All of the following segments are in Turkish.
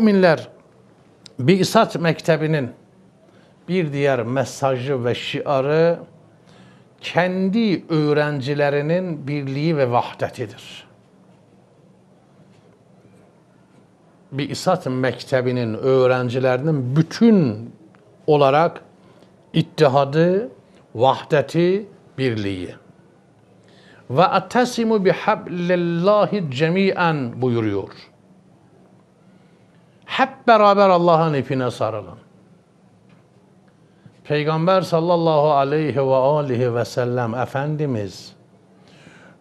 Müminler Bi'sat Mektebi'nin bir diğer mesajı ve şiarı kendi öğrencilerinin birliği ve vahdetidir. Bi'sat Mektebi'nin öğrencilerinin bütün olarak ittihadı, vahdeti, birliği. Ve atasimu bihablillahi cemiyen buyuruyor. Hep beraber Allah'ın ipine sarılın. Peygamber sallallahu aleyhi ve aleyhi ve sellem Efendimiz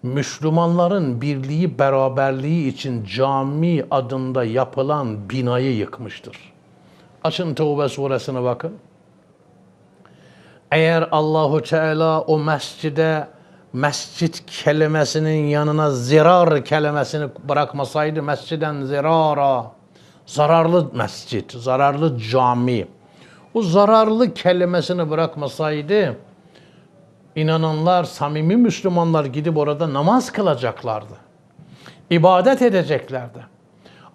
Müslümanların birliği beraberliği için cami adında yapılan binayı yıkmıştır. Açın Tevbe suresine bakın. Eğer Allahu Teala o mescide mescit kelimesinin yanına zirar kelimesini bırakmasaydı mesciden zirara Zararlı mescit, zararlı cami. O zararlı kelimesini bırakmasaydı inananlar, samimi Müslümanlar gidip orada namaz kılacaklardı. İbadet edeceklerdi.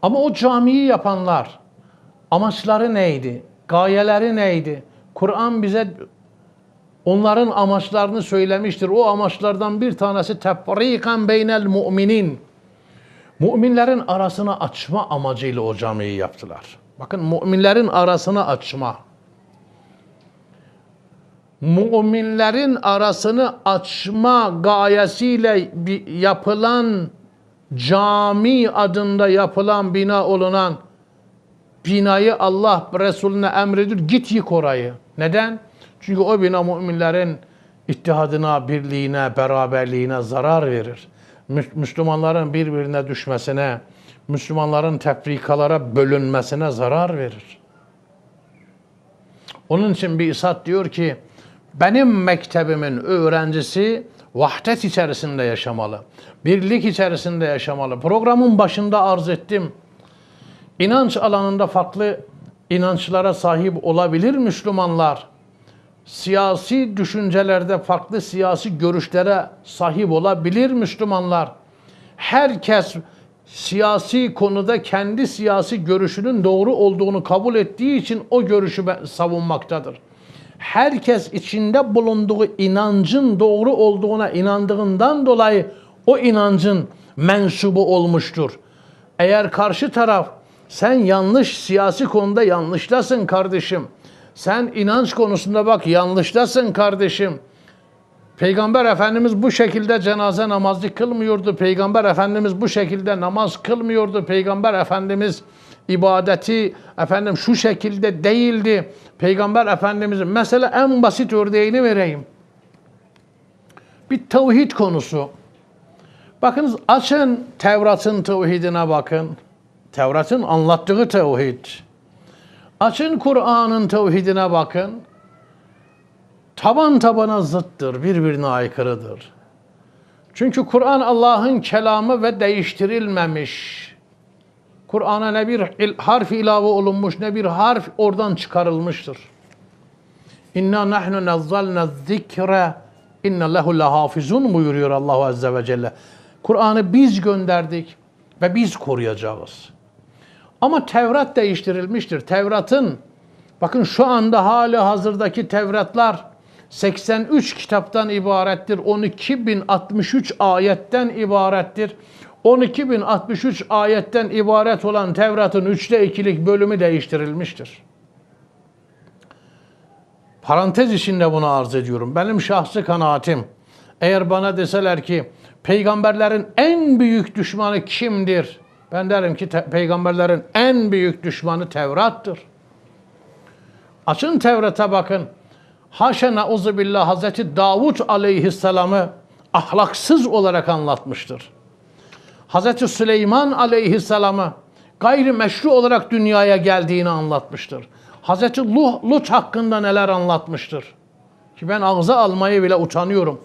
Ama o camiyi yapanlar amaçları neydi? Gayeleri neydi? Kur'an bize onların amaçlarını söylemiştir. O amaçlardan bir tanesi tefrikan beynel mu'minin. Müminlerin arasına açma amacıyla o camiyi yaptılar. Bakın müminlerin arasına açma. Müminlerin arasını açma gayesiyle yapılan cami adında yapılan bina olunan binayı Allah Resulüne emredir. Git yık orayı. Neden? Çünkü o bina müminlerin ittihadına, birliğine, beraberliğine zarar verir. Müslümanların birbirine düşmesine, Müslümanların tefrikalara bölünmesine zarar verir. Onun için bir isat diyor ki, benim mektebimin öğrencisi vahdet içerisinde yaşamalı. Birlik içerisinde yaşamalı. Programın başında arz ettim. İnanç alanında farklı inançlara sahip olabilir Müslümanlar siyasi düşüncelerde farklı siyasi görüşlere sahip olabilir Müslümanlar. Herkes siyasi konuda kendi siyasi görüşünün doğru olduğunu kabul ettiği için o görüşü savunmaktadır. Herkes içinde bulunduğu inancın doğru olduğuna inandığından dolayı o inancın mensubu olmuştur. Eğer karşı taraf sen yanlış siyasi konuda yanlışlasın kardeşim.'' Sen inanç konusunda bak yanlıştasın kardeşim. Peygamber Efendimiz bu şekilde cenaze namazı kılmıyordu. Peygamber Efendimiz bu şekilde namaz kılmıyordu. Peygamber Efendimiz ibadeti efendim şu şekilde değildi. Peygamber Efendimizin mesela en basit örneğini vereyim. Bir tevhid konusu. Bakınız açın Tevrat'ın tevhidine bakın. Tevrat'ın anlattığı tevhid. Açın Kur'an'ın tevhidine bakın. Taban tabana zıttır, birbirine aykırıdır. Çünkü Kur'an Allah'ın kelamı ve değiştirilmemiş. Kur'an'a ne bir harf ilave olunmuş ne bir harf oradan çıkarılmıştır. İnna nahnu nazzalna zikre inna lehu lahafizun buyuruyor Allah Azze ve Celle. Kur'an'ı biz gönderdik ve biz koruyacağız. Ama Tevrat değiştirilmiştir. Tevrat'ın bakın şu anda hali hazırdaki Tevratlar 83 kitaptan ibarettir. 12.063 ayetten ibarettir. 12.063 ayetten ibaret olan Tevrat'ın üçte ikilik bölümü değiştirilmiştir. Parantez içinde bunu arz ediyorum. Benim şahsi kanaatim. Eğer bana deseler ki peygamberlerin en büyük düşmanı kimdir? Ben derim ki peygamberlerin en büyük düşmanı Tevrat'tır. Açın Tevrat'a bakın. Haşa nauzu billah Hazreti Davud aleyhisselamı ahlaksız olarak anlatmıştır. Hazreti Süleyman aleyhisselamı gayri meşru olarak dünyaya geldiğini anlatmıştır. Hazreti Lut hakkında neler anlatmıştır. Ki ben ağza almayı bile utanıyorum.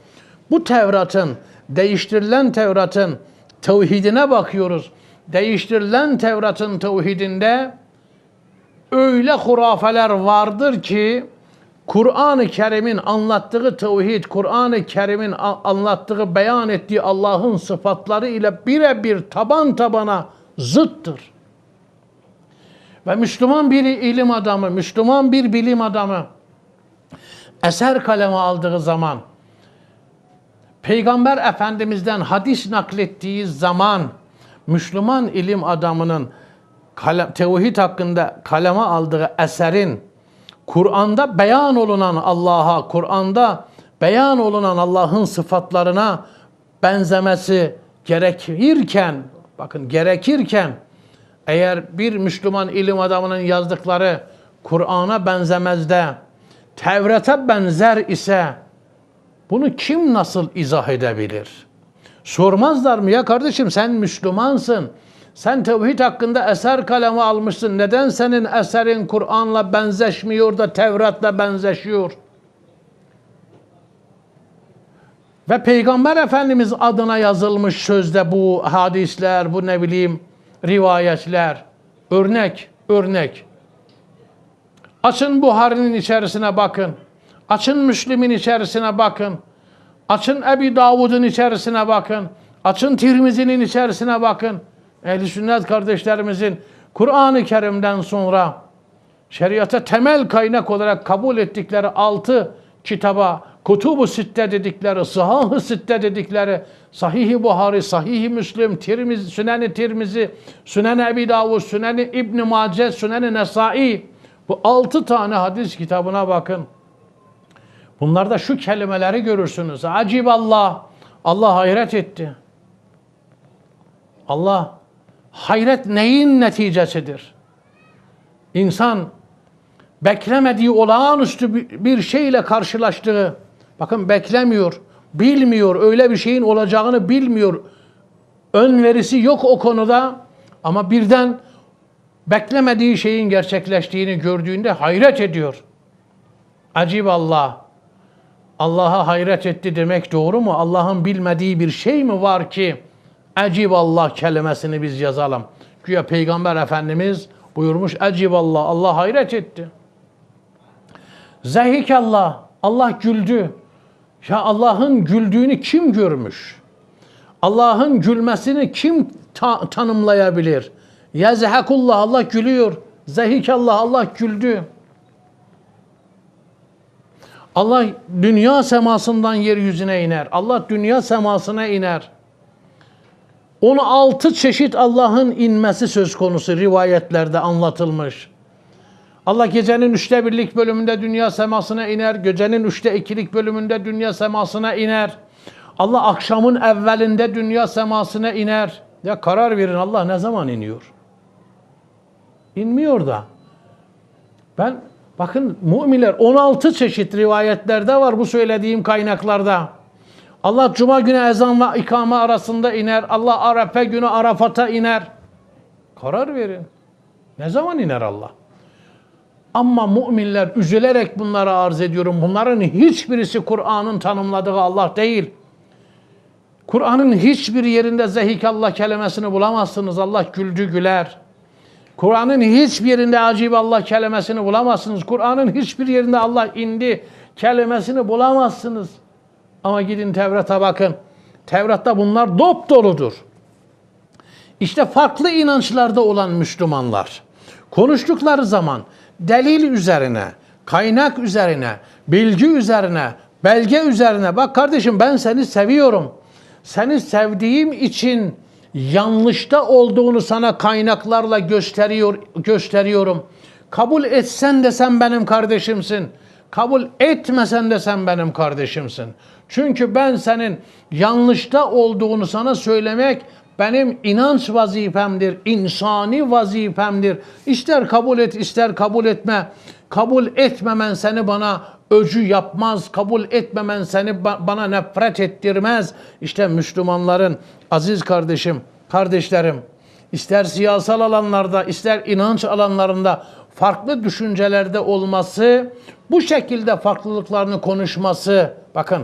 Bu Tevrat'ın, değiştirilen Tevrat'ın tevhidine bakıyoruz değiştirilen Tevrat'ın tevhidinde öyle hurafeler vardır ki Kur'an-ı Kerim'in anlattığı tevhid, Kur'an-ı Kerim'in anlattığı, beyan ettiği Allah'ın sıfatları ile birebir taban tabana zıttır. Ve Müslüman bir ilim adamı, Müslüman bir bilim adamı eser kaleme aldığı zaman, Peygamber Efendimiz'den hadis naklettiği zaman, Müslüman ilim adamının kalem, tevhid hakkında kaleme aldığı eserin Kur'an'da beyan olunan Allah'a, Kur'an'da beyan olunan Allah'ın sıfatlarına benzemesi gerekirken, bakın gerekirken eğer bir Müslüman ilim adamının yazdıkları Kur'an'a benzemez de Tevrat'a benzer ise bunu kim nasıl izah edebilir? Sormazlar mı ya kardeşim sen Müslümansın. Sen tevhid hakkında eser kalemi almışsın. Neden senin eserin Kur'an'la benzeşmiyor da Tevrat'la benzeşiyor? Ve Peygamber Efendimiz adına yazılmış sözde bu hadisler, bu ne bileyim rivayetler. Örnek, örnek. Açın Buhari'nin içerisine bakın. Açın Müslim'in içerisine bakın. Açın Ebi Davud'un içerisine bakın. Açın Tirmizi'nin içerisine bakın. Ehli sünnet kardeşlerimizin Kur'an-ı Kerim'den sonra şeriata temel kaynak olarak kabul ettikleri altı kitaba, kutubu sitte dedikleri, sıhah-ı sitte dedikleri, Sahih-i Buhari, Sahih-i Müslim, Tirmiz, Sünen-i Tirmizi, Sünen-i Ebi Davud, Sünen-i İbn-i Mace, Sünen-i Nesai. Bu altı tane hadis kitabına bakın. Bunlarda şu kelimeleri görürsünüz. Acib Allah. Allah hayret etti. Allah hayret neyin neticesidir? İnsan beklemediği olağanüstü bir şeyle karşılaştığı, bakın beklemiyor, bilmiyor, öyle bir şeyin olacağını bilmiyor. Önverisi yok o konuda ama birden beklemediği şeyin gerçekleştiğini gördüğünde hayret ediyor. Acib Allah. Allah'a hayret etti demek doğru mu? Allah'ın bilmediği bir şey mi var ki Allah kelimesini biz yazalım? Güya Peygamber Efendimiz buyurmuş Allah Allah hayret etti. Zehik Allah Allah güldü. Ya Allah'ın güldüğünü kim görmüş? Allah'ın gülmesini kim ta tanımlayabilir? Ya zehakullah Allah gülüyor. Zehikallah Allah güldü. Allah dünya semasından yeryüzüne iner. Allah dünya semasına iner. Onu altı çeşit Allah'ın inmesi söz konusu rivayetlerde anlatılmış. Allah gecenin üçte birlik bölümünde dünya semasına iner. Gecenin üçte ikilik bölümünde dünya semasına iner. Allah akşamın evvelinde dünya semasına iner. Ya karar verin Allah ne zaman iniyor? İnmiyor da. Ben Bakın müminler 16 çeşit rivayetlerde var bu söylediğim kaynaklarda. Allah cuma günü ezanla ve ikame arasında iner. Allah Arafa günü Arafat'a iner. Karar verin. Ne zaman iner Allah? Ama müminler üzülerek bunlara arz ediyorum. Bunların hiçbirisi Kur'an'ın tanımladığı Allah değil. Kur'an'ın hiçbir yerinde Allah kelimesini bulamazsınız. Allah güldü güler. Kur'an'ın hiçbir yerinde acib Allah kelimesini bulamazsınız. Kur'an'ın hiçbir yerinde Allah indi kelimesini bulamazsınız. Ama gidin Tevrat'a bakın. Tevrat'ta bunlar dop doludur. İşte farklı inançlarda olan Müslümanlar konuştukları zaman delil üzerine, kaynak üzerine, bilgi üzerine, belge üzerine bak kardeşim ben seni seviyorum. Seni sevdiğim için yanlışta olduğunu sana kaynaklarla gösteriyor gösteriyorum. Kabul etsen de sen benim kardeşimsin. Kabul etmesen de sen benim kardeşimsin. Çünkü ben senin yanlışta olduğunu sana söylemek benim inanç vazifemdir, insani vazifemdir. İster kabul et, ister kabul etme. Kabul etmemen seni bana öcü yapmaz, kabul etmemen seni bana nefret ettirmez. İşte Müslümanların aziz kardeşim, kardeşlerim ister siyasal alanlarda, ister inanç alanlarında farklı düşüncelerde olması, bu şekilde farklılıklarını konuşması, bakın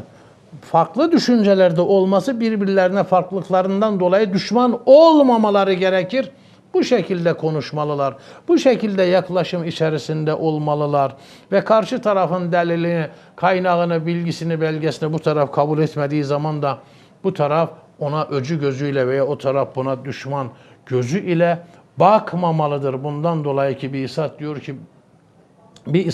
farklı düşüncelerde olması birbirlerine farklılıklarından dolayı düşman olmamaları gerekir. Bu şekilde konuşmalılar. Bu şekilde yaklaşım içerisinde olmalılar. Ve karşı tarafın delilini, kaynağını, bilgisini, belgesini bu taraf kabul etmediği zaman da bu taraf ona öcü gözüyle veya o taraf buna düşman gözü ile bakmamalıdır. Bundan dolayı ki bir isat diyor ki bir isat